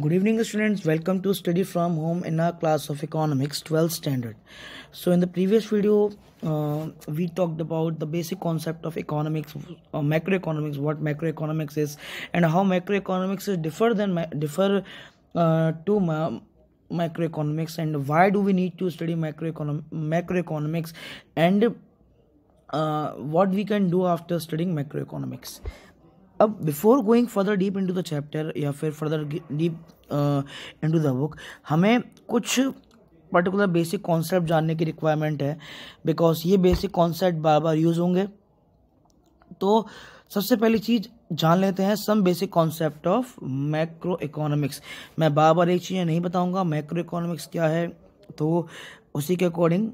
good evening students welcome to study from home in our class of economics 12th standard so in the previous video uh, we talked about the basic concept of economics uh, macroeconomics what macroeconomics is and how macroeconomics is differ than differ uh, to macroeconomics and why do we need to study macroeconom macroeconomics and uh, what we can do after studying macroeconomics अब before going further deep into the chapter या फिर further deep into the book हमें कुछ particular basic concept जानने की requirement है because ये basic concept बार बार यूज़ होंगे तो सबसे पहली चीज़ जान लेते हैं some basic concept of macroeconomics मैं बार बार एक चीज़ नहीं बताऊंगा मैक्रो इकोनॉमिक्स क्या है तो उसी के अकॉर्डिंग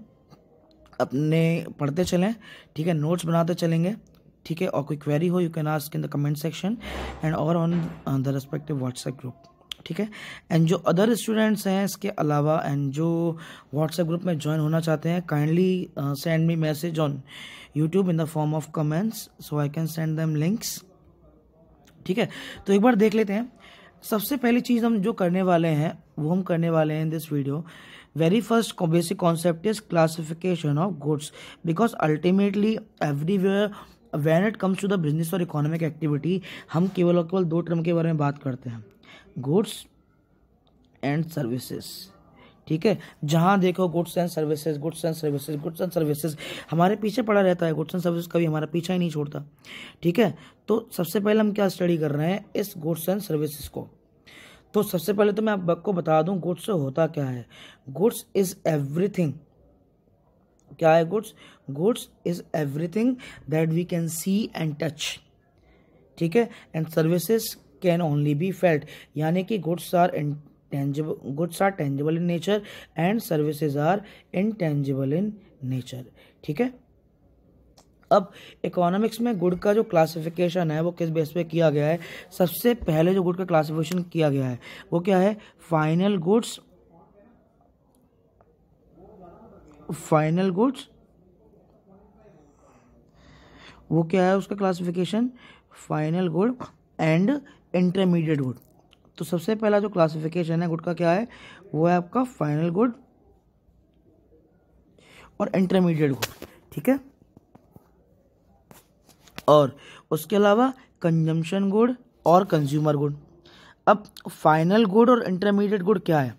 अपने पढ़ते चलें ठीक है नोट्स बनाते चलेंगे ठीक है और कोई क्वेरी हो you can ask in the comment section and और on the respective WhatsApp group ठीक है एंड जो अदर स्टूडेंट्स हैं इसके अलावा एंड जो व्हाट्सएप ग्रुप में ज्वाइन होना चाहते हैं kindly send me message on YouTube in the form of comments so I can send them links ठीक है तो एक बार देख लेते हैं सबसे पहली चीज़ हम जो करने वाले हैं वो हम करने वाले हैं in this video very first basic concept is classification of goods because ultimately everywhere when it comes to the business और इकोनॉमिक एक्टिविटी हम केवल और केवल दो टर्म के बारे में बात करते हैं गुड्स एंड सर्विसेज ठीक है जहाँ देखो goods and services goods and services goods and services हमारे पीछे पड़ा रहता है गुड्स एंड सर्विसेज कभी हमारा पीछा ही नहीं छोड़ता ठीक है तो सबसे पहले हम क्या स्टडी कर रहे हैं इस गुड्स एंड सर्विसेज को तो सबसे पहले तो मैं आपको बता दूं गुड्स होता क्या है गुड्स इज एवरीथिंग क्या है goods goods is everything that we can see and touch ठीक है and services can only be felt यानी कि goods are tangible goods are tangible in nature and services are intangible in nature ठीक है अब economics में good का जो क्लासिफिकेशन है वो किस बेस पे किया गया है सबसे पहले जो गुड का क्लासिफिकेशन किया गया है वो क्या है फाइनल गुड्स फाइनल गुड्स वो क्या है उसका classification final good and intermediate good तो सबसे पहला जो क्लासिफिकेशन है गुड का क्या है वो है आपका फाइनल गुड और इंटरमीडिएट गुड ठीक है और उसके अलावा कंजम्पशन गुड और कंज्यूमर गुड अब फाइनल गुड और इंटरमीडिएट गुड क्या है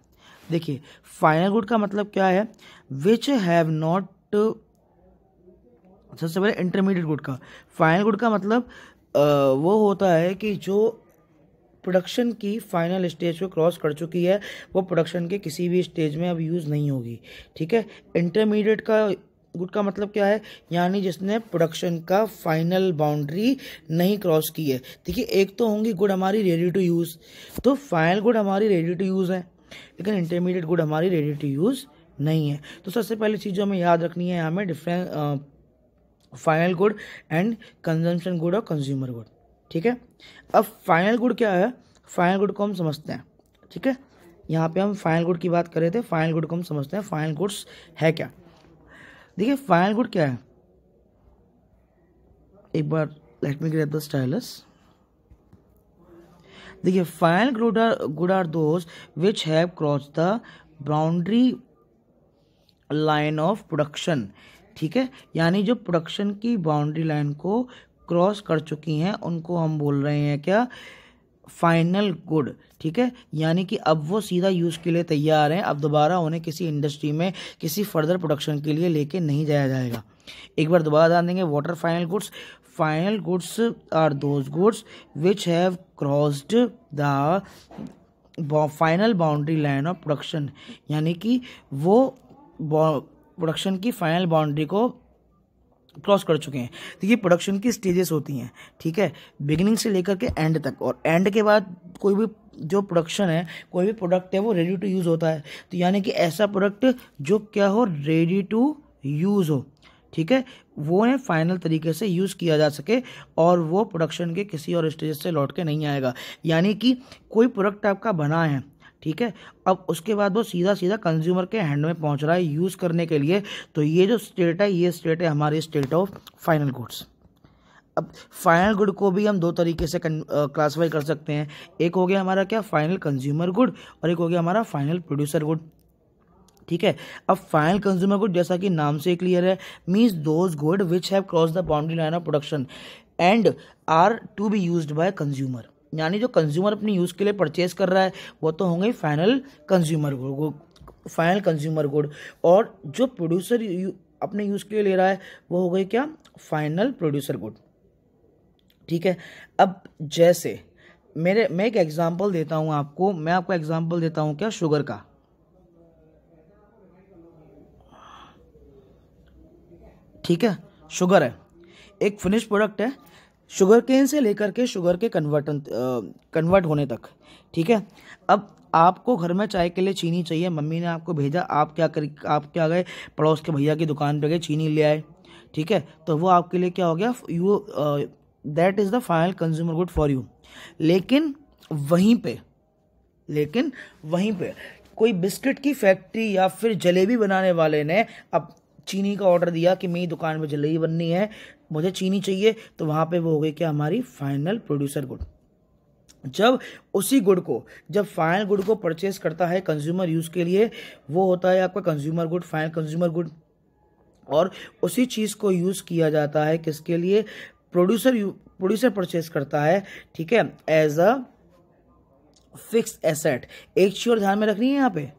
देखिए फाइनल गुड का मतलब क्या है विच हैव नॉट सबसे पहले इंटरमीडिएट गुड का फाइनल गुड का मतलब आ, वो होता है कि जो प्रोडक्शन की फाइनल स्टेज को क्रॉस कर चुकी है वो प्रोडक्शन के किसी भी स्टेज में अब यूज़ नहीं होगी ठीक है इंटरमीडिएट का गुड का मतलब क्या है यानी जिसने प्रोडक्शन का फाइनल बाउंड्री नहीं क्रॉस की है देखिए एक तो होंगी गुड हमारी रेडी टू यूज़ तो फाइनल गुड हमारी रेडी टू यूज़ है लेकिन इंटरमीडिएट गुड हमारी रेडी टू यूज़ नहीं है तो सबसे पहली चीज़ जो हमें याद रखनी है हमें difference final good and consumption good और कंज्यूमर गुड ठीक है अब फाइनल गुड क्या है फाइनल गुड को हम समझते हैं ठीक है यहाँ पे हम फाइनल गुड की बात कर रहे थे फाइनल गुड को हम समझते हैं फाइनल गुड्स है क्या देखिए फाइनल गुड क्या है एक बार let me great the stylus देखिए final good are good are those which have cross the boundary line of production ठीक है यानी जो प्रोडक्शन की बाउंड्री लाइन को क्रॉस कर चुकी हैं उनको हम बोल रहे हैं क्या फाइनल गुड ठीक है यानी कि अब वो सीधा यूज़ के लिए तैयार हैं अब दोबारा उन्हें किसी इंडस्ट्री में किसी फर्दर प्रोडक्शन के लिए लेके नहीं जाया जाएगा एक बार दोबारा ध्यान देंगे what are final goods final goods are those goods which have crossed the final boundary line of production यानी कि वो प्रोडक्शन की फाइनल बाउंड्री को क्रॉस कर चुके हैं तो ये प्रोडक्शन की स्टेजेस होती हैं ठीक है बिगिनिंग से लेकर के एंड तक और एंड के बाद कोई भी जो प्रोडक्शन है कोई भी प्रोडक्ट है वो रेडी टू यूज़ होता है तो यानी कि ऐसा प्रोडक्ट जो क्या हो रेडी टू यूज़ हो ठीक है वो है फाइनल तरीके से यूज़ किया जा सके और वो प्रोडक्शन के किसी और स्टेज से लौट के नहीं आएगा यानी कि कोई प्रोडक्ट आपका बना है ठीक है अब उसके बाद वो सीधा सीधा कंज्यूमर के हैंड में पहुंच रहा है यूज़ करने के लिए तो ये जो स्टेट है ये स्टेट है हमारी स्टेट ऑफ फाइनल गुड्स अब फाइनल गुड को भी हम दो तरीके से क्लासीफाई कर सकते हैं एक हो गया हमारा क्या फाइनल कंज्यूमर गुड और एक हो गया हमारा फाइनल प्रोड्यूसर गुड ठीक है अब फाइनल कंज्यूमर गुड जैसा कि नाम से क्लियर है means those good which have cross the boundary line of production and are to be use by consumer यानी जो कंज्यूमर अपनी यूज़ के लिए परचेज कर रहा है वो तो होंगे final consumer good final consumer good और जो प्रोड्यूसर अपने यूज़ के लिए ले रहा है वो हो गए क्या फाइनल प्रोड्यूसर गुड ठीक है अब जैसे मेरे मैं एक एग्जांपल देता हूँ आपको मैं आपको एग्जांपल देता हूँ क्या शुगर का ठीक है शुगर है एक फिनिश प्रोडक्ट है शुगर केन से लेकर के शुगर के कन्वर्ट कन्वर्ट होने तक ठीक है अब आपको घर में चाय के लिए चीनी चाहिए मम्मी ने आपको भेजा आप क्या कर आप क्या गए पड़ोस के भैया की दुकान पे गए चीनी ले आए ठीक है तो वो आपके लिए क्या हो गया you that is the final consumer good for you लेकिन वहीं पे लेकिन वहीं पे कोई बिस्किट की फैक्ट्री या फिर जलेबी बनाने वाले ने अब चीनी का ऑर्डर दिया कि मेरी दुकान पर जलेबी बननी है मुझे चीनी चाहिए तो वहाँ पे वो हो गई क्या हमारी फाइनल प्रोड्यूसर गुड जब उसी गुड को जब फाइनल गुड को परचेस करता है कंज्यूमर यूज़ के लिए वो होता है आपका consumer good final consumer good और उसी चीज़ को यूज़ किया जाता है किसके लिए प्रोड्यूसर प्रोड्यूसर परचेस करता है ठीक है एज अ फिक्स एसेट एक चीज़ और ध्यान में रखनी है यहाँ पे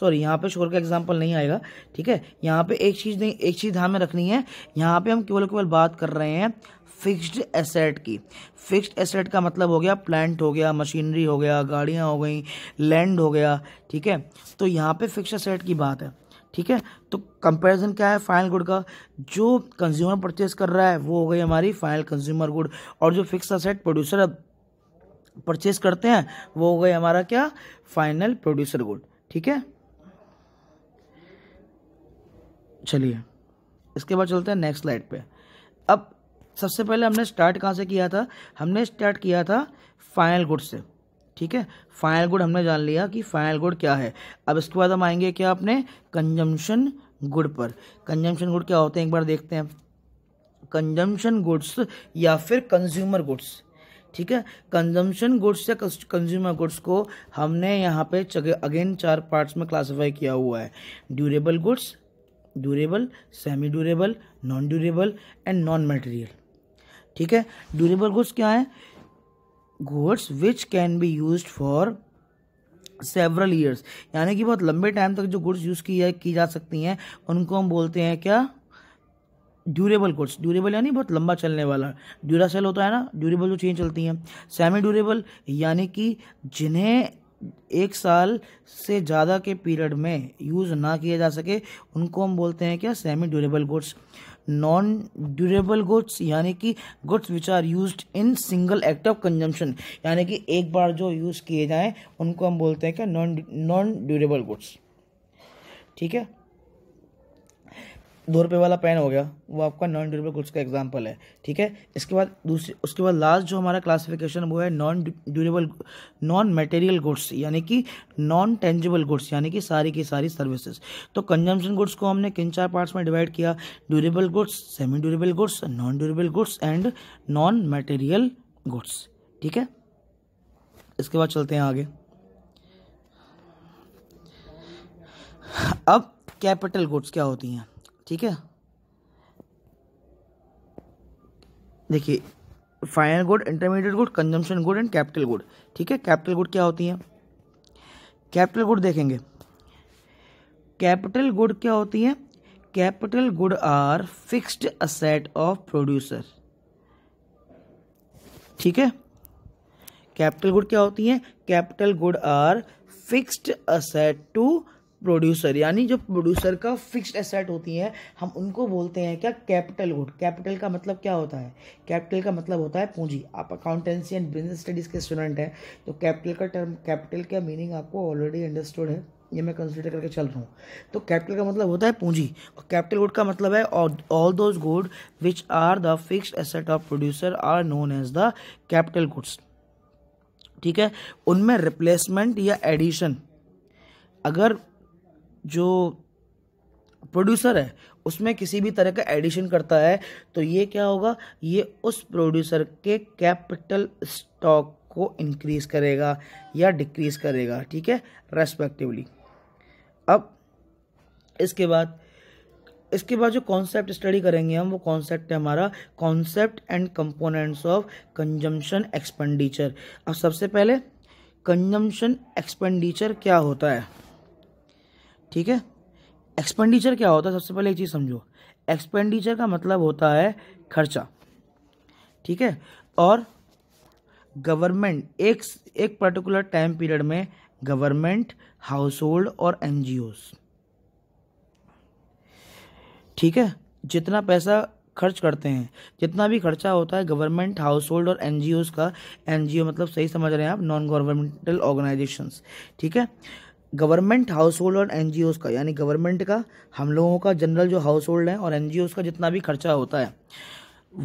सॉरी यहाँ पे शोर का एग्जाम्पल नहीं आएगा ठीक है यहाँ पे एक चीज़ नहीं एक चीज़ ध्यान में रखनी है यहाँ पे हम केवल केवल बात कर रहे हैं फिक्स्ड एसेट की फिक्स्ड एसेट का मतलब हो गया प्लांट हो गया मशीनरी हो गया गाड़ियाँ हो गई लैंड हो गया ठीक है तो यहाँ पे फिक्स्ड एसेट की बात है ठीक है तो कंपैरिजन क्या है फाइनल गुड का जो कंज्यूमर परचेज कर रहा है वो हो गई हमारी फाइनल कंज्यूमर गुड और जो फिक्स असेट प्रोड्यूसर परचेज करते हैं वो हो गई हमारा क्या फाइनल प्रोड्यूसर गुड ठीक है चलिए इसके बाद चलते हैं नेक्स्ट स्लाइड पे अब सबसे पहले हमने स्टार्ट कहाँ से किया था हमने स्टार्ट किया था फाइनल गुड से ठीक है फाइनल गुड हमने जान लिया कि फाइनल गुड क्या है अब इसके बाद हम आएंगे क्या अपने कंजम्पशन गुड पर कंजम्पशन गुड क्या होते हैं एक बार देखते हैं कंजम्पशन गुड्स या फिर कंज्यूमर गुड्स ठीक है कंजम्पशन गुड्स या कंज्यूमर गुड्स को हमने यहाँ पे अगेन चार पार्ट्स में क्लासिफाई किया हुआ है durable goods durable semi durable non durable and non material ठीक है ड्यूरेबल गुड्स क्या है goods which can be use for several years यानी कि बहुत लंबे टाइम तक जो गुड्स यूज़ की, की जा सकती हैं उनको हम बोलते हैं क्या ड्यूरेबल गुड्स ड्यूरेबल यानी बहुत लंबा चलने वाला ड्यूरासेल होता है ना ड्यूरेबल जो चीज़ें चलती हैं सेमी ड्यूरेबल यानी कि जिन्हें एक साल से ज़्यादा के पीरियड में यूज़ ना किया जा सके उनको हम बोलते हैं क्या semi durable goods non durable goods यानी कि goods which are use in single act of consumption यानी कि एक बार जो यूज़ किए जाएं उनको हम बोलते हैं क्या नॉन नॉन ड्यूरेबल गुड्स ठीक है दो रुपये वाला पेन हो गया वो आपका नॉन ड्यूरेबल गुड्स का एग्जाम्पल है ठीक है इसके बाद दूसरी उसके बाद लास्ट जो हमारा क्लासिफिकेशन वो है non durable non material goods यानी कि नॉन टेंजिबल गुड्स यानी कि सारी की सारी सर्विसेज तो कंजम्पशन गुड्स को हमने किन चार पार्ट्स में डिवाइड किया durable goods semi durable goods non durable goods and non material goods ठीक है इसके बाद चलते हैं आगे अब कैपिटल गुड्स क्या होती हैं ठीक है देखिए final good intermediate good consumption good and capital good ठीक है कैपिटल गुड क्या होती हैं कैपिटल गुड देखेंगे कैपिटल गुड क्या होती हैं capital good are fixed asset of producer ठीक है कैपिटल गुड क्या होती हैं capital good are fixed asset to producer यानी जो प्रोड्यूसर का फिक्स्ड एसेट होती है हम उनको बोलते हैं क्या कैपिटल गुड कैपिटल का मतलब क्या होता है कैपिटल का मतलब होता है पूंजी आप अकाउंटेंसी एंड बिजनेस स्टडीज़ के स्टूडेंट हैं तो कैपिटल का टर्म कैपिटल का मीनिंग आपको ऑलरेडी अंडरस्टूड है ये मैं कंसिडर करके चल रहा हूँ तो कैपिटल का मतलब होता है पूंजी और कैपिटल गुड का मतलब है all those good which are the fix asset of producer are known as the capital goods ठीक है उनमें रिप्लेसमेंट या एडिशन अगर जो प्रोड्यूसर है उसमें किसी भी तरह का एडिशन करता है तो ये क्या होगा ये उस प्रोड्यूसर के कैपिटल स्टॉक को इंक्रीज करेगा या डिक्रीज करेगा ठीक है रेस्पेक्टिवली अब इसके बाद इसके बाद जो कॉन्सेप्ट स्टडी करेंगे हम वो कॉन्सेप्ट है हमारा concept and components of consumption expenditure अब सबसे पहले कंजम्पशन एक्सपेंडिचर क्या होता है ठीक है एक्सपेंडिचर क्या होता है सबसे पहले एक चीज़ समझो एक्सपेंडिचर का मतलब होता है खर्चा ठीक है और गवर्नमेंट एक एक पर्टिकुलर टाइम पीरियड में गवर्नमेंट हाउस होल्ड और एन ठीक है जितना पैसा खर्च करते हैं जितना भी खर्चा होता है गवर्नमेंट हाउस होल्ड और एनजीओस का एनजीओ मतलब सही समझ रहे हैं आप नॉन गवर्नमेंटल ऑर्गेनाइजेशंस ठीक है गवर्नमेंट हाउस होल्ड और एन का यानी गवर्नमेंट का हम लोगों का जनरल जो हाउस होल्ड है और एन का जितना भी खर्चा होता है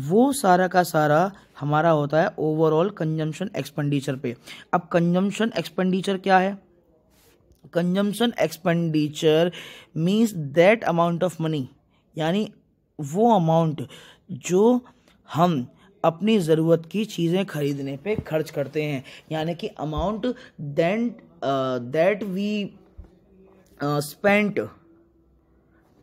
वो सारा का सारा हमारा होता है ओवरऑल कंजम्पशन एक्सपेंडिचर पे अब कंजम्पशन एक्सपेंडिचर क्या है consumption expenditure means that amount of money यानी वो अमाउंट जो हम अपनी ज़रूरत की चीज़ें खरीदने पे खर्च करते हैं यानी कि amount that that we spent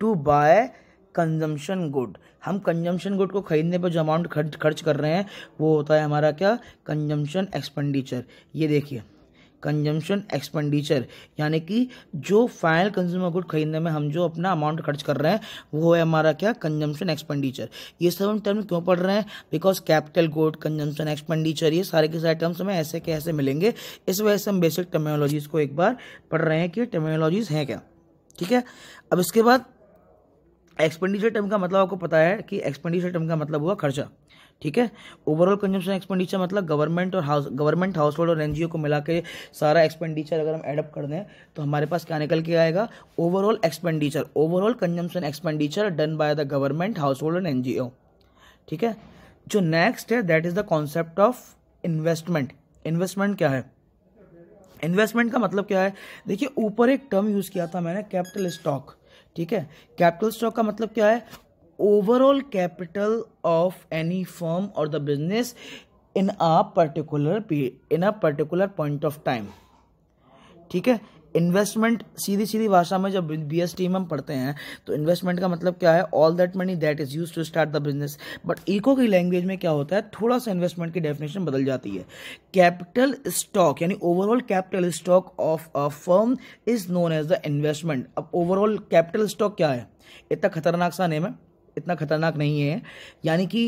to buy consumption good हम कंजम्पशन गुड को खरीदने पर जो अमाउंट खर्च खर्च कर रहे हैं वो होता है हमारा क्या कंजम्पशन एक्सपेंडिचर ये देखिए कंजम्पशन एक्सपेंडिचर यानी कि जो फाइनल कंज्यूमर गुड खरीदने में हम जो अपना अमाउंट खर्च कर रहे हैं वो है हमारा क्या कंजम्पशन एक्सपेंडिचर ये सब हम टर्म क्यों पढ़ रहे हैं because capital good consumption expenditure ये सारे के सारे टर्म्स हमें ऐसे के ऐसे मिलेंगे इस वजह से हम बेसिक टर्मिनोलॉजीज को एक बार पढ़ रहे हैं कि टर्मिनोलॉजीज हैं क्या ठीक है अब इसके बाद एक्सपेंडिचर टर्म का मतलब आपको पता है कि एक्सपेंडिचर टर्म का मतलब हुआ खर्चा ठीक है ओवरऑल कंजम्पशन एक्सपेंडिचर मतलब गवर्नमेंट और हाउस गवर्नमेंट हाउस होल्ड और एनजीओ को मिला के सारा एक्सपेंडिचर अगर हम एडअप कर दें तो हमारे पास क्या निकल के आएगा overall expenditure overall consumption expenditure done by the government household and NGO ठीक है जो नेक्स्ट है that is the concept of investment investment क्या है इन्वेस्टमेंट का मतलब क्या है देखिए ऊपर एक टर्म यूज़ किया था मैंने कैपिटल स्टॉक ठीक है कैपिटल स्टॉक का मतलब क्या है overall capital of any firm और the business in a particular in a particular point of time ठीक है इन्वेस्टमेंट सीधी सीधी भाषा में जब बी एस टी में हम पढ़ते हैं तो इन्वेस्टमेंट का मतलब क्या है all that money that is use to start the business but eco की लैंग्वेज में क्या होता है थोड़ा सा इन्वेस्टमेंट की डेफिनेशन बदल जाती है कैपिटल स्टॉक यानी overall capital stock of a firm is known as the investment अब ओवरऑल कैपिटल स्टॉक क्या है इतना खतरनाक सा नेम है इतना खतरनाक नहीं है यानी कि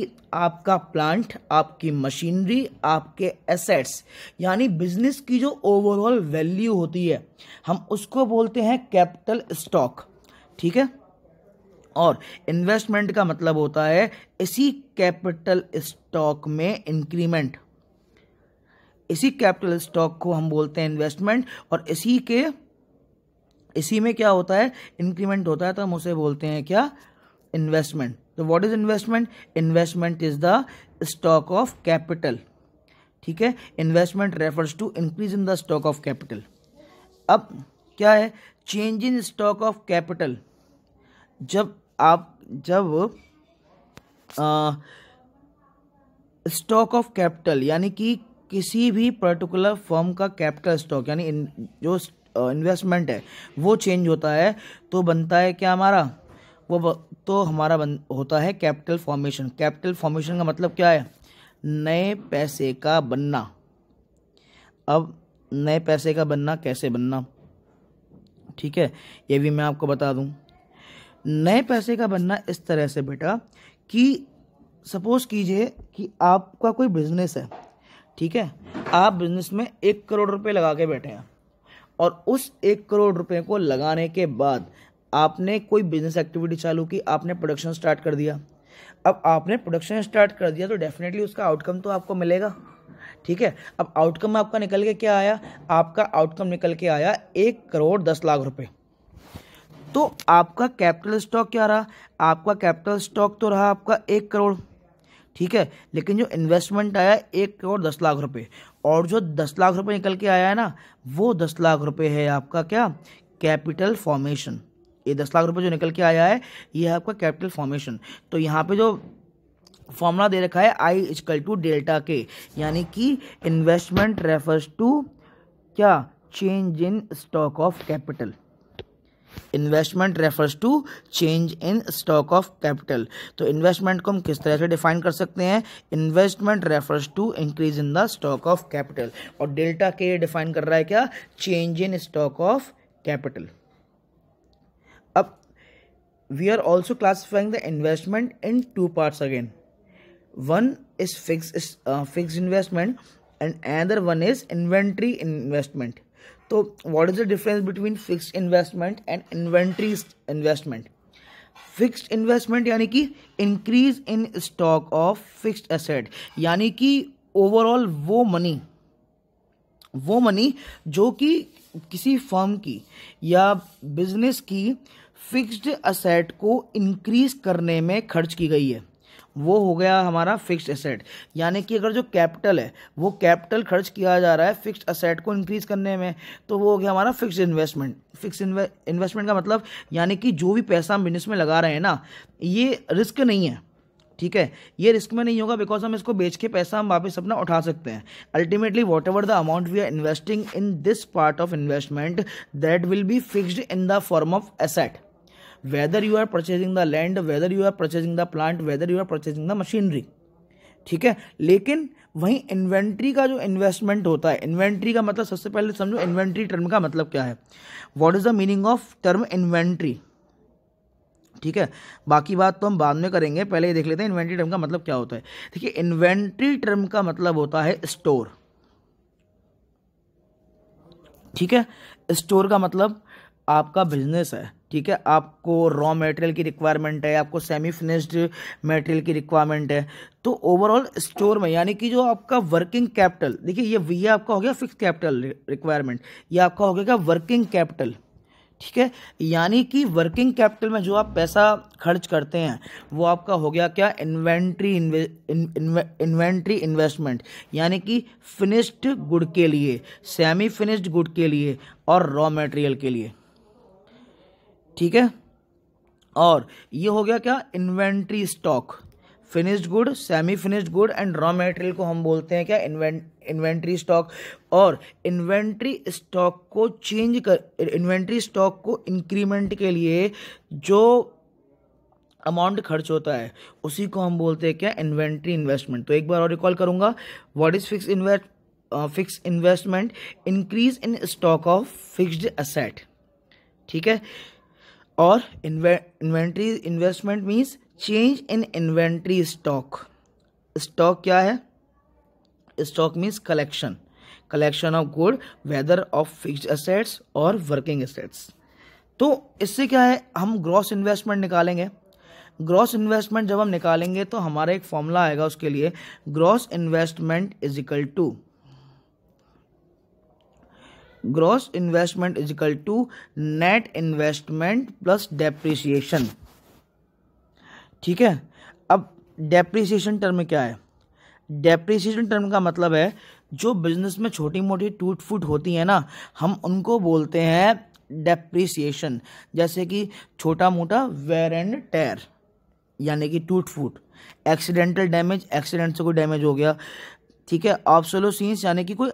आपका प्लांट आपकी मशीनरी आपके एसेट्स यानी बिजनेस की जो ओवरऑल वैल्यू होती है हम उसको बोलते हैं कैपिटल स्टॉक ठीक है और इन्वेस्टमेंट का मतलब होता है इसी कैपिटल स्टॉक में इंक्रीमेंट इसी कैपिटल स्टॉक को हम बोलते हैं इन्वेस्टमेंट और इसी के इसी में क्या होता है इंक्रीमेंट होता है तो हम उसे बोलते हैं क्या investment so what is investment investment is the stock of capital ठीक है investment refers to increase in the stock of capital अब क्या है change in stock of capital जब आप जब स्टॉक ऑफ कैपिटल यानी कि किसी भी पर्टिकुलर फर्म का कैपिटल स्टॉक यानी जो इन्वेस्टमेंट है वो चेंज होता है तो बनता है क्या हमारा वो तो हमारा बन होता है कैपिटल फॉर्मेशन कैपिटल फॉर्मेशन का मतलब क्या है नए पैसे का बनना अब नए पैसे का बनना कैसे बनना ठीक है ये भी मैं आपको बता दूं नए पैसे का बनना इस तरह से बेटा कि सपोज कीजिए कि आपका कोई बिजनेस है ठीक है आप बिजनेस में एक करोड़ रुपए लगा के बैठे हैं और उस एक करोड़ रुपए को लगाने के बाद आपने कोई बिजनेस एक्टिविटी चालू की आपने प्रोडक्शन स्टार्ट कर दिया अब आपने प्रोडक्शन स्टार्ट कर दिया तो डेफिनेटली उसका आउटकम तो आपको मिलेगा ठीक है अब आउटकम आपका निकल के क्या आया आपका आउटकम निकल के आया एक करोड़ दस लाख रुपए तो आपका कैपिटल स्टॉक क्या रहा आपका कैपिटल स्टॉक तो रहा आपका एक करोड़ ठीक है लेकिन जो इन्वेस्टमेंट आया एक करोड़ दस लाख रुपए और जो दस लाख रुपए निकल के आया है ना वो दस लाख रुपए है आपका क्या कैपिटल फॉर्मेशन ये दस लाख रुपए जो निकल के आया है ये है आपका कैपिटल फॉर्मेशन तो यहाँ पे जो फॉर्मूला दे रखा है आई इजकल टू डेल्टा के यानी कि इन्वेस्टमेंट रेफर्स टू क्या change in stock of capital investment refers to change in stock of capital तो इन्वेस्टमेंट को हम किस तरह से डिफाइन कर सकते हैं investment refers to increase in the stock of capital और डेल्टा के डिफाइन कर रहा है क्या change in stock of capital अब we are also classifying the investment in two part again one is fix fix investment and another one is inventory investment तो what is the difference between fix investment and inventory investment fixed investment यानी कि increase in stock of fixed asset यानी कि overall वो money वो money जो कि किसी फर्म की या बिजनेस की फिक्स्ड असेट को इंक्रीज करने में खर्च की गई है वो हो गया हमारा फिक्स्ड असेट यानी कि अगर जो कैपिटल है वो कैपिटल खर्च किया जा रहा है फिक्स्ड असेट को इंक्रीज करने में तो वो हो गया हमारा फिक्स्ड इन्वेस्टमेंट फिक्स इन्वेस्टमेंट का मतलब यानी कि जो भी पैसा हम बिजनेस में लगा रहे हैं ना ये रिस्क नहीं है ठीक है ये रिस्क में नहीं होगा बिकॉज हम इसको बेच के पैसा हम वापस अपना उठा सकते हैं ultimately whatever the amount we are investing in this part of investment that will be fixed in the form of asset whether you are purchasing the land whether you are purchasing the plant whether you are purchasing the machinery ठीक है लेकिन वहीं inventory का जो investment होता है inventory का मतलब सबसे पहले समझो इन्वेंट्री टर्म का मतलब क्या है what is the meaning of term inventory ठीक है बाकी बात तो हम बाद में करेंगे पहले ये देख लेते हैं इन्वेंट्री टर्म का मतलब क्या होता है देखिए इन्वेंट्री टर्म का मतलब होता है स्टोर ठीक है स्टोर का मतलब आपका बिजनेस है ठीक है आपको रॉ मटेरियल की रिक्वायरमेंट है आपको सेमी फिनिश्ड मटेरियल की रिक्वायरमेंट है तो ओवरऑल स्टोर में यानी कि जो आपका वर्किंग कैपिटल देखिए ये ये आपका हो गया फिक्स कैपिटल रिक्वायरमेंट ये आपका हो गया वर्किंग कैपिटल ठीक है यानी कि वर्किंग कैपिटल में जो आप पैसा खर्च करते हैं वो आपका हो गया क्या इन्वेंट्री इन्वेंट्री इन्वेस्टमेंट यानी कि फिनिश्ड गुड के लिए सेमी फिनिश्ड गुड के लिए और रॉ मटेरियल के लिए ठीक है और ये हो गया क्या inventory stock finished good semi finished good and raw material को हम बोलते हैं क्या इन्वेंट इन्वेंट्री स्टॉक और इन्वेंट्री स्टॉक को चेंज कर इन्वेंट्री स्टॉक को इंक्रीमेंट के लिए जो अमाउंट खर्च होता है उसी को हम बोलते हैं क्या इन्वेंट्री इन्वेस्टमेंट तो एक बार और रिकॉल करूंगा what is fix invest fix investment increase in stock of fixed asset ठीक है और inventory investment means change in inventory stock stock क्या है stock means collection collection of good whether of fix assets और working assets तो इससे क्या है हम ग्रॉस इन्वेस्टमेंट निकालेंगे ग्रॉस इन्वेस्टमेंट जब हम निकालेंगे तो हमारा एक फॉर्मूला आएगा उसके लिए gross investment is equal to gross investment is equal to net investment plus depreciation ठीक है अब डेप्रिसिएशन टर्म क्या है डेप्रिसिएशन टर्म का मतलब है जो बिजनेस में छोटी मोटी टूट फूट होती है ना हम उनको बोलते हैं डेप्रिसिएशन जैसे कि छोटा मोटा वेयर एंड टेयर यानी कि टूट फूट एक्सीडेंटल डैमेज एक्सीडेंट से कोई डैमेज हो गया ठीक है ऑप्सोलोसीस यानी कि कोई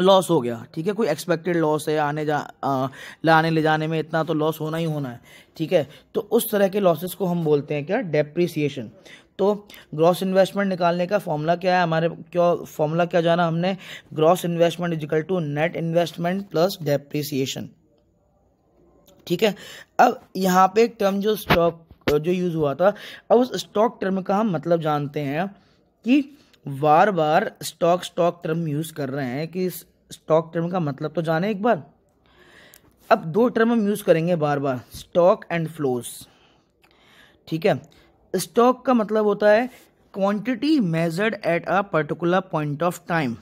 लॉस हो गया ठीक है कोई एक्सपेक्टेड लॉस है आने जा आ, लाने ले जाने में इतना तो लॉस होना ही होना है ठीक है तो उस तरह के लॉसेस को हम बोलते हैं क्या डेप्रिसिएशन तो ग्रॉस इन्वेस्टमेंट निकालने का फॉर्मूला क्या है हमारे क्यों फॉर्मूला क्या जाना हमने gross investment is equal to net investment plus depreciation ठीक है अब यहाँ पे एक टर्म जो स्टॉक जो यूज़ हुआ था अब उस स्टॉक टर्म का हम मतलब जानते हैं कि बार बार स्टॉक स्टॉक टर्म यूज़ कर रहे हैं कि स्टॉक टर्म का मतलब तो जाने एक बार अब दो टर्म हम यूज़ करेंगे बार बार स्टॉक एंड फ्लोस ठीक है स्टॉक का मतलब होता है quantity measured at a particular point of time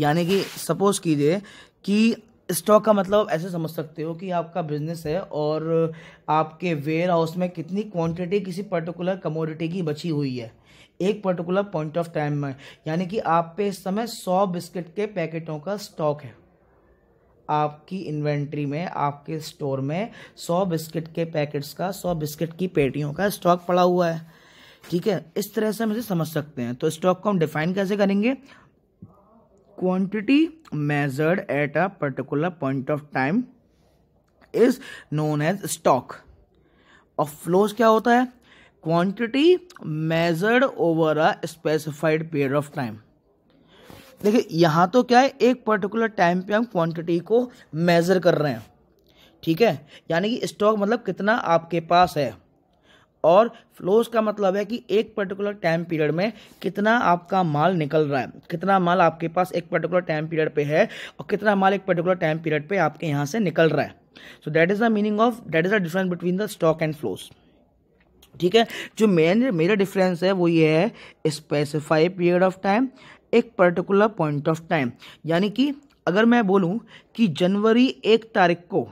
यानी कि सपोज कीजिए कि स्टॉक का मतलब ऐसे समझ सकते हो कि आपका बिजनेस है और आपके वेयर हाउस में कितनी क्वांटिटी किसी पर्टिकुलर कमोडिटी की बची हुई है एक पर्टिकुलर पॉइंट ऑफ टाइम में यानी कि आप पे इस समय सौ बिस्किट के पैकेटों का स्टॉक है आपकी इन्वेंट्री में आपके स्टोर में सौ बिस्किट के पैकेट्स का सौ बिस्किट की पेटियों का स्टॉक पड़ा हुआ है ठीक है इस तरह से हम इसे समझ सकते हैं तो स्टॉक को हम डिफाइन कैसे करेंगे quantity measured at a particular point of time is known as stock और फ्लोज क्या होता है quantity measured over a specified period of time देखिए यहाँ तो क्या है एक पर्टिकुलर टाइम पे हम क्वांटिटी को मेज़र कर रहे हैं ठीक है यानी कि स्टॉक मतलब कितना आपके पास है और फ्लोस का मतलब है कि एक पर्टिकुलर टाइम पीरियड में कितना आपका माल निकल रहा है कितना माल आपके पास एक पर्टिकुलर टाइम पीरियड पे है और कितना माल एक पर्टिकुलर टाइम पीरियड पे आपके यहाँ से निकल रहा है so that is the meaning of that is the difference between the stock and flows ठीक है जो मेन मेरा डिफरेंस है वो ये है स्पेसिफाइड पीरियड ऑफ टाइम एक पर्टिकुलर पॉइंट ऑफ टाइम यानी कि अगर मैं बोलूं कि जनवरी एक तारीख को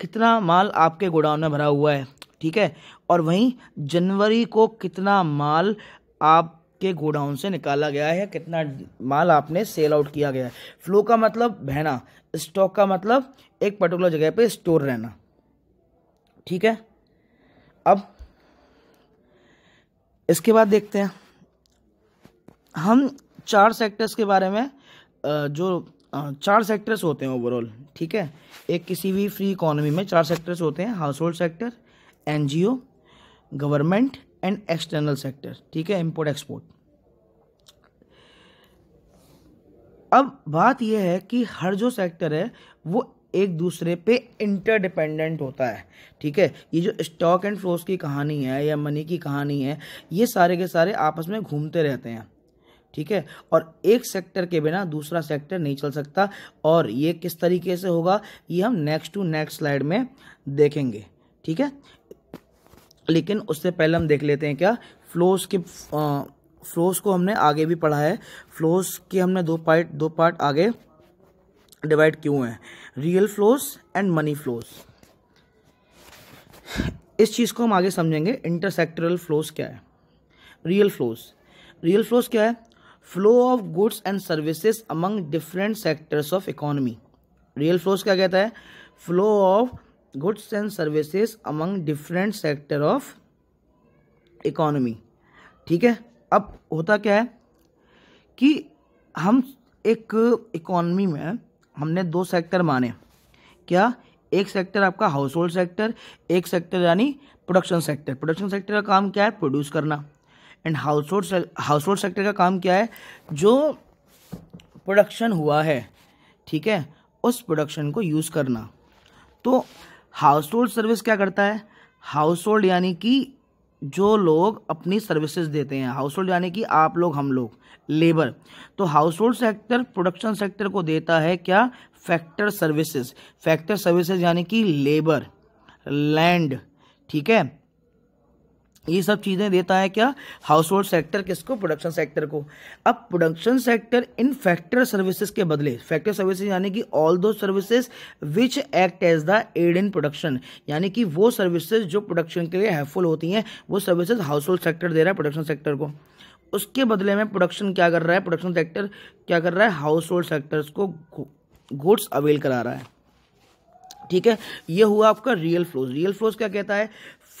कितना माल आपके गोडाउन में भरा हुआ है ठीक है और वहीं जनवरी को कितना माल आपके गोडाउन से निकाला गया है कितना माल आपने सेल आउट किया गया है फ्लो का मतलब बहना स्टॉक का मतलब एक पर्टिकुलर जगह पे स्टोर रहना ठीक है अब इसके बाद देखते हैं हम चार सेक्टर्स के बारे में जो चार सेक्टर्स होते हैं ओवरऑल ठीक है एक किसी भी फ्री इकोनॉमी में चार सेक्टर्स होते हैं household sector and government and external sector ठीक है इम्पोर्ट एक्सपोर्ट अब बात यह है कि हर जो सेक्टर है वो एक दूसरे पे इंटरडिपेंडेंट होता है ठीक है ये जो स्टॉक एंड फ्लोस की कहानी है या मनी की कहानी है ये सारे के सारे आपस में घूमते रहते हैं ठीक है और एक सेक्टर के बिना दूसरा सेक्टर नहीं चल सकता और ये किस तरीके से होगा ये हम नेक्स्ट टू नेक्स्ट स्लाइड में देखेंगे ठीक है लेकिन उससे पहले हम देख लेते हैं क्या फ्लोस के फ्लोस को हमने आगे भी पढ़ा है फ्लोस के हमने दो पार्ट दो पार्ट आगे डिवाइड क्यों हैं real flows and money flows इस चीज़ को हम आगे समझेंगे इंटरसेक्टरल फ्लोस क्या है रियल फ्लोस रियल फ्लोस क्या है flow of goods and services among different sectors of economy real flows क्या कहता है flow of goods and services among different sector of economy ठीक है अब होता क्या है कि हम एक इकोनॉमी में हमने दो सेक्टर माने क्या एक सेक्टर आपका हाउस होल्ड सेक्टर एक सेक्टर यानी प्रोडक्शन सेक्टर प्रोडक्शन सेक्टर का काम क्या है प्रोड्यूस करना and household household sector का काम क्या है जो प्रोडक्शन हुआ है ठीक है उस प्रोडक्शन को यूज़ करना तो हाउस होल्ड सर्विस क्या करता है हाउस होल्ड यानी कि जो लोग अपनी सर्विसेज देते हैं हाउस होल्ड यानी कि आप लोग हम लोग लेबर तो household sector production sector को देता है क्या फैक्टर सर्विसेज फैक्टर सर्विसेज यानी कि लेबर लैंड ठीक है ये सब चीज़ें देता है क्या हाउस होल्ड सेक्टर किसको प्रोडक्शन सेक्टर को अब production sector in factor services के बदले फैक्टर सर्विसेज यानी कि all those services which act as the aid in production यानी कि वो सर्विसेज जो प्रोडक्शन के लिए हेल्पफुल होती हैं वो सर्विसेज हाउस होल्ड सेक्टर दे रहा है प्रोडक्शन सेक्टर को उसके बदले में प्रोडक्शन क्या कर रहा है प्रोडक्शन सेक्टर क्या कर रहा है हाउस होल्ड सेक्टर्स को गुड्स अवेल करा रहा है ठीक है ये हुआ आपका रियल फ्लोज रियल फ्लोज क्या कहता है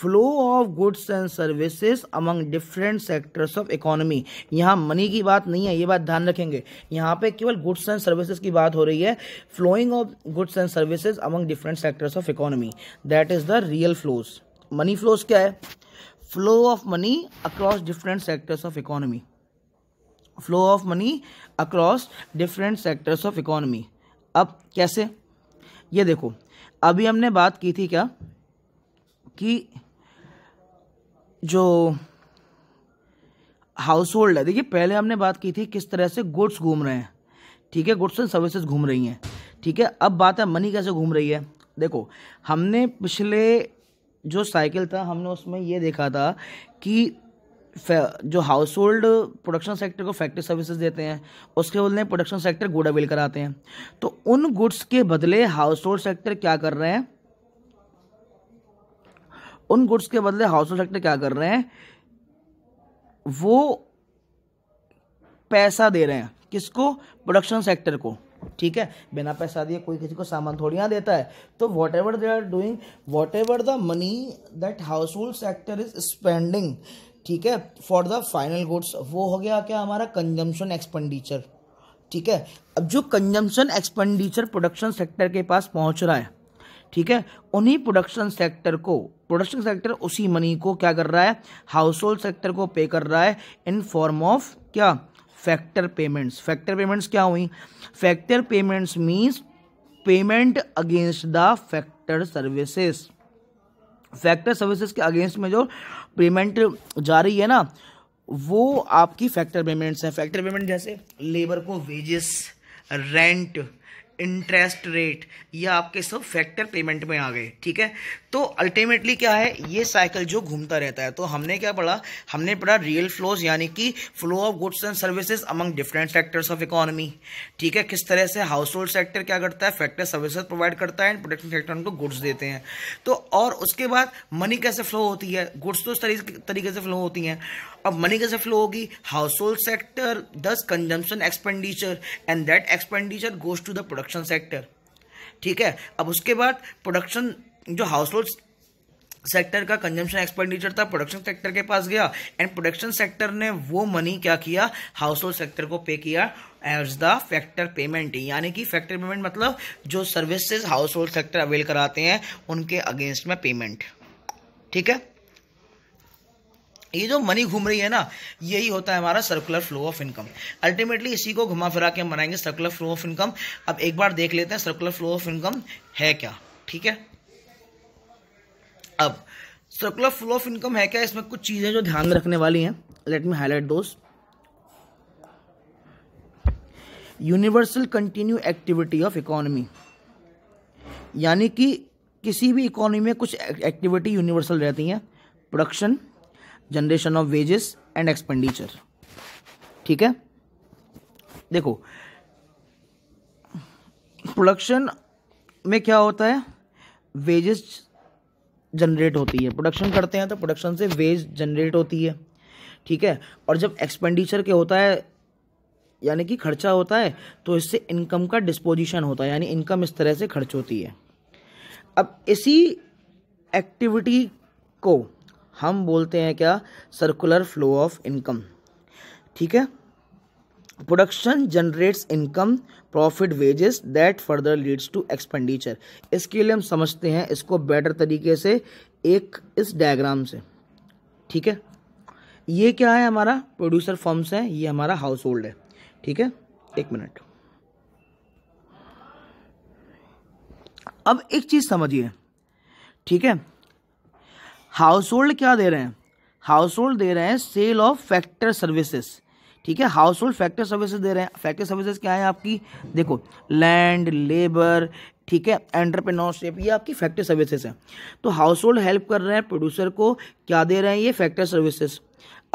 flow of goods and services among different sectors of economy यहाँ मनी की बात नहीं है ये बात ध्यान रखेंगे यहाँ पे केवल गुड्स एंड सर्विसेज की बात हो रही है flowing of goods and services among different sectors of economy that is the real flows money flows क्या है flow of money across different sectors of economy flow of money across different sectors of economy अब कैसे ये देखो अभी हमने बात की थी क्या कि जो हाउस होल्ड है देखिए पहले हमने बात की थी किस तरह से गुड्स घूम रहे हैं ठीक है गुड्स एंड सर्विसेज घूम रही हैं ठीक है अब बात है मनी कैसे घूम रही है देखो हमने पिछले जो साइकिल था हमने उसमें ये देखा था कि जो हाउस होल्ड प्रोडक्शन सेक्टर को फैक्ट्री सर्विसेज देते हैं उसके बदले प्रोडक्शन सेक्टर अवेल कराते हैं तो उन गुड्स के बदले हाउस होल्ड सेक्टर क्या कर रहे हैं उन गुड्स के बदले हाउस ऑफ सेक्टर क्या कर रहे हैं वो पैसा दे रहे हैं किसको प्रोडक्शन सेक्टर को ठीक है बिना पैसा दिए कोई किसी को सामान थोड़ी ना देता है तो whatever they are doing whatever the money that household sector is spending ठीक है फॉर द फाइनल गुड्स वो हो गया क्या हमारा कंजम्पशन एक्सपेंडिचर ठीक है अब जो कंजम्पशन एक्सपेंडिचर प्रोडक्शन सेक्टर के पास पहुंच रहा है ठीक है उन्हीं प्रोडक्शन सेक्टर को प्रोडक्शन सेक्टर उसी मनी को क्या कर रहा है हाउस होल्ड सेक्टर को पे कर रहा है इन फॉर्म ऑफ क्या फैक्टर पेमेंट्स फैक्टर पेमेंट्स क्या हुई factor payments means payment against the factor services factor services के अगेंस्ट में जो पेमेंट जा रही है ना वो आपकी फैक्टर पेमेंट्स है फैक्टर पेमेंट जैसे लेबर को वेजेस रेंट इंटरेस्ट रेट ये आपके सब फैक्टर पेमेंट में आ गए ठीक है तो अल्टीमेटली क्या है ये साइकिल जो घूमता रहता है तो हमने क्या पढ़ा हमने पढ़ा रियल फ्लोज यानी कि flow of goods and services among different sectors of economy ठीक है किस तरह से हाउस होल्ड सेक्टर क्या करता है फैक्टर सर्विसेज प्रोवाइड करता है एंड प्रोडक्शन सेक्टर उनको गुड्स देते हैं तो और उसके बाद मनी कैसे फ्लो होती है गुड्स तो तरीके से फ्लो होती हैं अब मनी कैसे फ्लो होगी household sector does consumption expenditure and that expenditure goes to the production sector ठीक है अब उसके बाद प्रोडक्शन जो हाउस होल्ड सेक्टर का कंजम्पशन एक्सपेंडिचर था प्रोडक्शन सेक्टर के पास गया एंड प्रोडक्शन सेक्टर ने वो मनी क्या किया हाउस होल्ड सेक्टर को पे किया एज द फैक्टर पेमेंट यानी कि फैक्टर पेमेंट मतलब जो services household sector avail कराते हैं उनके अगेंस्ट में पेमेंट ठीक है ये जो मनी घूम रही है ना यही होता है हमारा circular flow of income ultimately इसी को घुमा फिरा के हम बनाएंगे सर्कुलर फ्लो ऑफ इनकम अब एक बार देख लेते हैं सर्कुलर फ्लो ऑफ इनकम है क्या ठीक है अब सर्कुलर फ्लो ऑफ इनकम है क्या इसमें कुछ चीज़ें जो ध्यान में रखने वाली हैं लेट मी हाईलाइट दोस्त universal continue activity of economy यानी कि किसी भी इकोनॉमी में कुछ एक्टिविटी यूनिवर्सल रहती हैं production generation of wages and expenditure ठीक है देखो प्रोडक्शन में क्या होता है वेजेस जनरेट होती है प्रोडक्शन करते हैं तो प्रोडक्शन से वेज जनरेट होती है ठीक है और जब एक्सपेंडिचर के होता है यानी कि खर्चा होता है तो इससे इनकम का डिस्पोजिशन होता है यानी इनकम इस तरह से खर्च होती है अब इसी एक्टिविटी को हम बोलते हैं क्या सर्कुलर फ्लो ऑफ इनकम ठीक है production generates income profit wages that further leads to expenditure इसके लिए हम समझते हैं इसको बेटर तरीके से एक इस डायग्राम से ठीक है ये क्या है हमारा प्रोड्यूसर फॉर्म्स है ये हमारा हाउस होल्ड है ठीक है एक मिनट अब एक चीज़ समझिए ठीक है हाउस होल्ड क्या दे रहे हैं हाउस होल्ड दे रहे हैं सेल ऑफ फैक्टर सर्विसेज ठीक है हाउस होल्ड फैक्टर सर्विसेज दे रहे हैं फैक्टर सर्विसेज क्या है आपकी देखो लैंड लेबर ठीक है एंटरप्रेनोरशिप ये आपकी फैक्ट्री सर्विसेज हैं तो हाउस होल्ड हेल्प कर रहे हैं प्रोड्यूसर को क्या दे रहे हैं ये फैक्ट्री सर्विसेज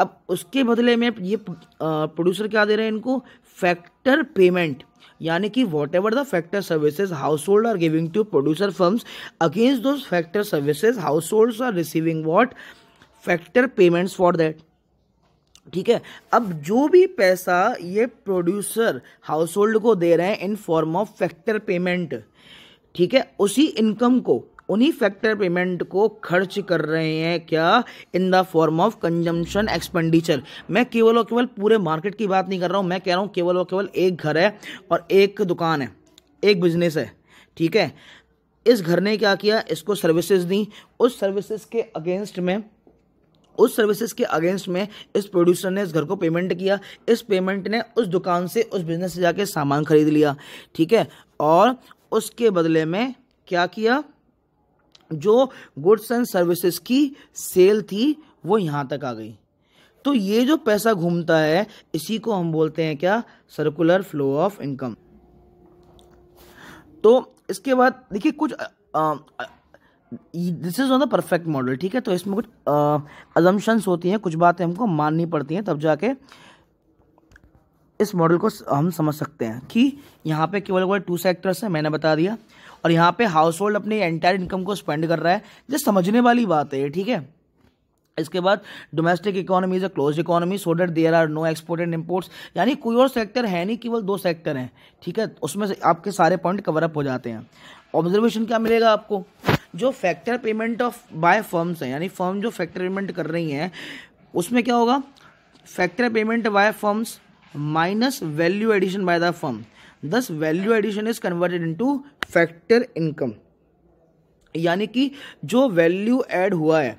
अब उसके बदले में ये प्रोड्यूसर क्या दे रहे हैं इनको फैक्टर पेमेंट यानी कि whatever the factor services household are giving to producer firms against those factor services household are receiving what factor payments for that ठीक है अब जो भी पैसा ये प्रोड्यूसर हाउस होल्ड को दे रहे हैं in form of factor payment ठीक है उसी इनकम को उन्हीं फैक्टर पेमेंट को खर्च कर रहे हैं क्या in the form of consumption expenditure मैं केवल और केवल पूरे मार्केट की बात नहीं कर रहा हूं मैं कह रहा हूँ केवल और केवल एक घर है और एक दुकान है एक बिजनेस है ठीक है इस घर ने क्या किया इसको सर्विसेज दी उस सर्विसेज के अगेंस्ट में उस सर्विसेज के अगेंस्ट में इस प्रोड्यूसर ने इस घर को पेमेंट किया इस पेमेंट ने उस दुकान से उस बिजनेस से जाके सामान खरीद लिया ठीक है और उसके बदले में क्या किया जो गुड्स एंड सर्विसेज की सेल थी वो यहाँ तक आ गई तो ये जो पैसा घूमता है इसी को हम बोलते हैं क्या सर्कुलर फ्लो ऑफ इनकम तो इसके बाद देखिए कुछ uh, uh, this is on the perfect model ठीक है तो इसमें कुछ अजम्पन्स होती हैं कुछ बातें हमको माननी पड़ती हैं तब जाके इस मॉडल को हम समझ सकते हैं कि यहाँ पे केवल केवल टू सेक्टर्स हैं मैंने बता दिया और यहाँ पे हाउस होल्ड अपने एंटायर इनकम को स्पेंड कर रहा है जो समझने वाली बात है ठीक है इसके बाद domestic economy is a close economy so that there are no export and imports यानी कोई और सेक्टर है नहीं केवल दो सेक्टर हैं ठीक है उसमें से आपके सारे पॉइंट कवरअप हो जाते हैं ऑब्जर्वेशन क्या मिलेगा आपको जो factor payment of by firms हैं यानी फर्म जो फैक्टर पेमेंट कर रही हैं उसमें क्या होगा factor payment by firms minus value addition by the firm thus value addition is converted to factor income यानी कि जो वैल्यू एड हुआ है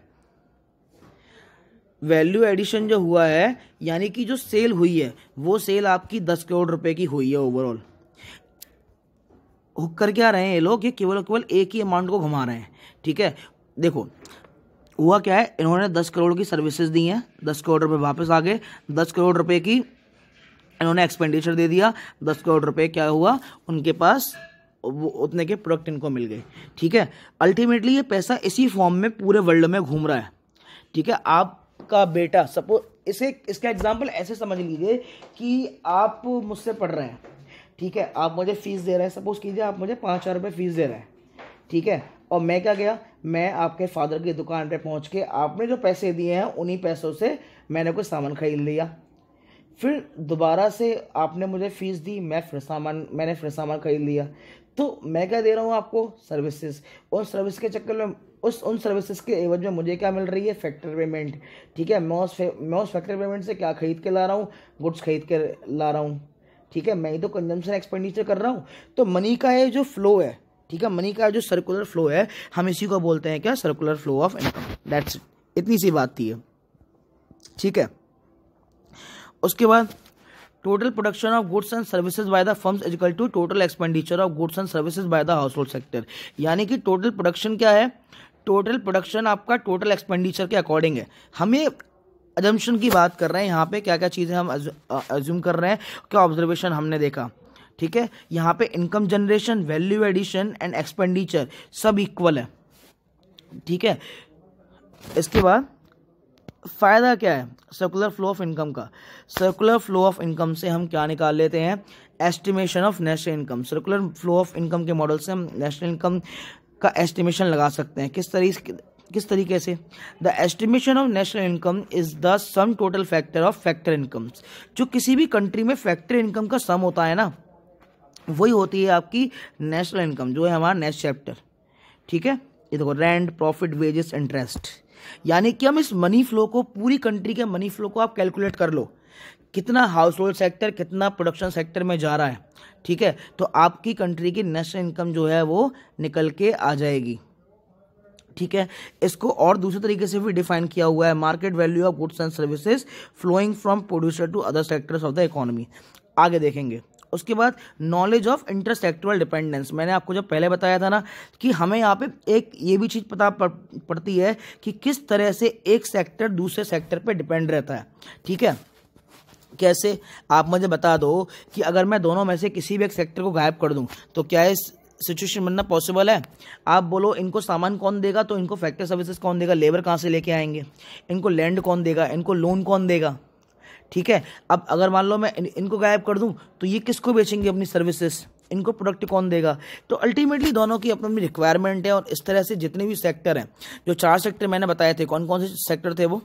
वैल्यू एडिशन जो हुआ है यानी कि जो सेल हुई है वो सेल आपकी दस करोड़ रुपए की हुई है ओवरऑल हुक कर क्या रहे हैं ये लोग ये केवल केवल एक ही अमाउंट को घुमा रहे हैं ठीक है देखो हुआ क्या है इन्होंने दस करोड़ की सर्विसेज दी हैं दस करोड़ रुपए वापस आ गए दस करोड़ रुपए की इन्होंने एक्सपेंडिचर दे दिया दस करोड़ रुपए क्या हुआ उनके पास वो उतने के प्रोडक्ट इनको मिल गए ठीक है अल्टीमेटली ये पैसा इसी फॉर्म में पूरे वर्ल्ड में घूम रहा है ठीक है आपका बेटा सपोज इसे इसका एग्जाम्पल ऐसे समझ लीजिए कि आप मुझसे पढ़ रहे हैं ठीक है आप मुझे फ़ीस दे रहे हैं सपोज़ कीजिए आप मुझे पाँच हज़ार रुपये फ़ीस दे रहे हैं ठीक है और मैं क्या गया मैं आपके फादर की दुकान पे पहुंच के आपने जो पैसे दिए हैं उन्हीं पैसों से मैंने कुछ सामान ख़रीद लिया फिर दोबारा से आपने मुझे फ़ीस दी मैं फिर सामान मैंने फिर सामान ख़रीद लिया तो मैं क्या दे रहा हूँ आपको सर्विसेज उन सर्विस के चक्कर में उस उन सर्विसेज के एवज में मुझे क्या मिल रही है फैक्ट्री पेमेंट ठीक है मैं उस मैं उस फैक्ट्री पेमेंट से क्या खरीद के ला रहा हूँ गुड्स खरीद के ला रहा हूँ ठीक है मैं तो कंजम्पशन एक्सपेंडिचर कर रहा हूँ तो मनी का ये जो फ्लो है ठीक है मनी का जो सर्कुलर फ्लो है हम इसी को बोलते हैं क्या circular flow of income that's इतनी सी बात थी ठीक है उसके बाद total production of goods and services by the firms is equal to total expenditure of goods and services by the household sector यानी कि टोटल प्रोडक्शन क्या है टोटल प्रोडक्शन आपका टोटल एक्सपेंडिचर के अकॉर्डिंग है हमें अजम्पन की बात कर रहे हैं यहाँ पे क्या क्या चीज़ें हम एज्यूम कर रहे हैं क्या ऑब्जर्वेशन हमने देखा ठीक है यहाँ पे income generation value addition and expenditure सब इक्वल है ठीक है इसके बाद फ़ायदा क्या है सर्कुलर फ्लो ऑफ इनकम का सर्कुलर फ्लो ऑफ इनकम से हम क्या निकाल लेते हैं estimation of national income circular flow of income के मॉडल से हम नेशनल इनकम का एस्टिमेशन लगा सकते हैं किस तरीके किस तरीके से the estimation of national income is the sum total factor of factor income जो किसी भी कंट्री में फैक्टर इनकम का सम होता है ना वही होती है आपकी नेशनल इनकम जो है हमारा नेक्स्ट चैप्टर ठीक है ये देखो रेंट प्रॉफिट वेजेस इंटरेस्ट यानी कि हम इस मनी फ्लो को पूरी कंट्री के मनी फ्लो को आप कैलकुलेट कर लो कितना हाउस होल्ड सेक्टर कितना प्रोडक्शन सेक्टर में जा रहा है ठीक है तो आपकी कंट्री की नेशनल इनकम जो है वो निकल के आ जाएगी ठीक है इसको और दूसरे तरीके से भी डिफाइन किया हुआ है market value of goods and services flowing from producer to other sectors of the economy आगे देखेंगे उसके बाद नॉलेज ऑफ इंटरसेक्टुअल डिपेंडेंस मैंने आपको जब पहले बताया था ना कि हमें यहाँ पे एक ये भी चीज़ पता पड़ती है कि किस तरह से एक सेक्टर दूसरे सेक्टर पे डिपेंड रहता है ठीक है कैसे आप मुझे बता दो कि अगर मैं दोनों में से किसी भी एक सेक्टर को गायब कर दूं तो क्या इस सिचुएशन बनना पॉसिबल है आप बोलो इनको सामान कौन देगा तो इनको फैक्ट्री सर्विसेज कौन देगा लेबर कहाँ से लेके आएंगे इनको लैंड कौन देगा इनको लोन कौन देगा ठीक है अब अगर मान लो मैं इन, इनको गायब कर दूँ तो ये किसको बेचेंगे अपनी सर्विसेज इनको प्रोडक्ट कौन देगा तो अल्टीमेटली दोनों की अपनी अपनी रिक्वायरमेंट है और इस तरह से जितने भी सेक्टर हैं जो चार सेक्टर मैंने बताए थे कौन कौन से सेक्टर थे वो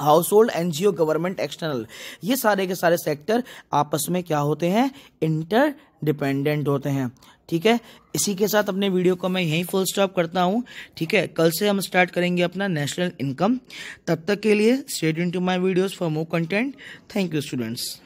household NGO government external ये सारे के सारे सेक्टर आपस में क्या होते हैं इंटर डिपेंडेंट होते हैं ठीक है इसी के साथ अपने वीडियो को मैं यहीं फुल स्टॉप करता हूँ ठीक है कल से हम स्टार्ट करेंगे अपना नेशनल इनकम तब तक के लिए stayed in to my videos for more content thank you students